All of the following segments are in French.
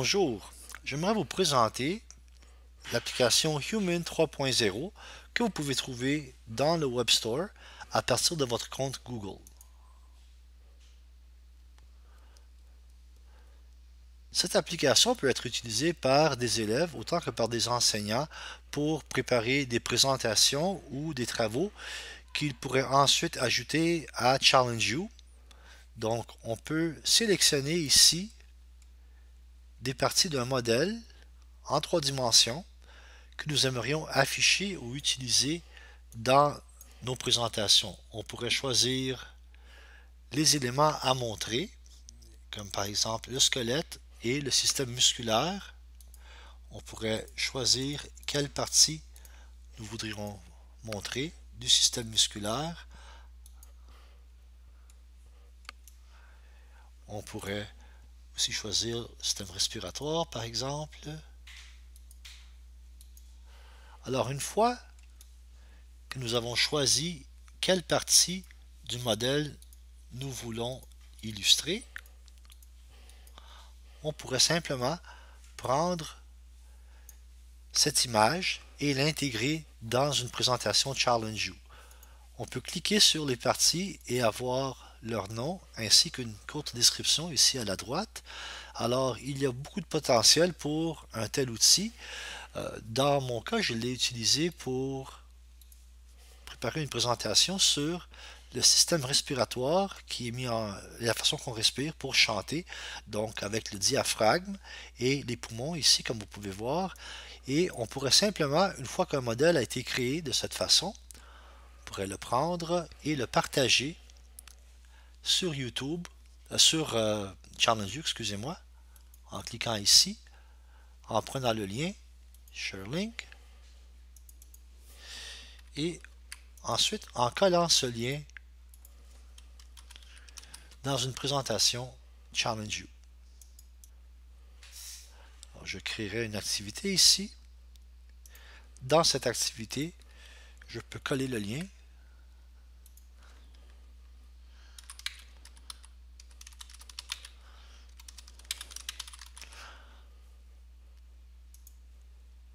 Bonjour, j'aimerais vous présenter l'application Human 3.0 que vous pouvez trouver dans le Web Store à partir de votre compte Google. Cette application peut être utilisée par des élèves autant que par des enseignants pour préparer des présentations ou des travaux qu'ils pourraient ensuite ajouter à Challenge You. Donc on peut sélectionner ici des parties d'un modèle en trois dimensions que nous aimerions afficher ou utiliser dans nos présentations. On pourrait choisir les éléments à montrer, comme par exemple le squelette et le système musculaire. On pourrait choisir quelle partie nous voudrions montrer du système musculaire. On pourrait aussi choisir système respiratoire, par exemple. Alors, une fois que nous avons choisi quelle partie du modèle nous voulons illustrer, on pourrait simplement prendre cette image et l'intégrer dans une présentation Challenge You. On peut cliquer sur les parties et avoir leur nom ainsi qu'une courte description ici à la droite. Alors, il y a beaucoup de potentiel pour un tel outil. Euh, dans mon cas, je l'ai utilisé pour préparer une présentation sur le système respiratoire qui est mis en la façon qu'on respire pour chanter, donc avec le diaphragme et les poumons ici, comme vous pouvez voir. Et on pourrait simplement, une fois qu'un modèle a été créé de cette façon, on pourrait le prendre et le partager sur YouTube, euh, sur euh, Challenge excusez-moi, en cliquant ici, en prenant le lien, Share Link, et ensuite en collant ce lien dans une présentation Challenge You. je créerai une activité ici. Dans cette activité, je peux coller le lien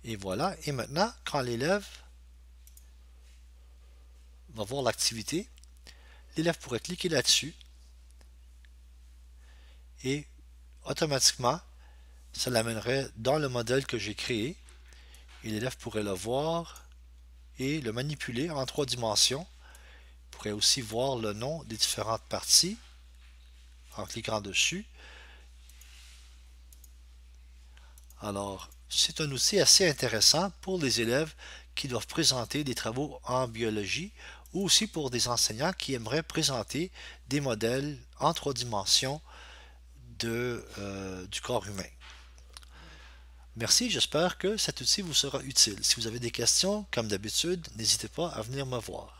Et voilà. Et maintenant, quand l'élève va voir l'activité, l'élève pourrait cliquer là-dessus et automatiquement, ça l'amènerait dans le modèle que j'ai créé et l'élève pourrait le voir et le manipuler en trois dimensions. Il pourrait aussi voir le nom des différentes parties en cliquant dessus. Alors, c'est un outil assez intéressant pour les élèves qui doivent présenter des travaux en biologie ou aussi pour des enseignants qui aimeraient présenter des modèles en trois dimensions euh, du corps humain. Merci, j'espère que cet outil vous sera utile. Si vous avez des questions, comme d'habitude, n'hésitez pas à venir me voir.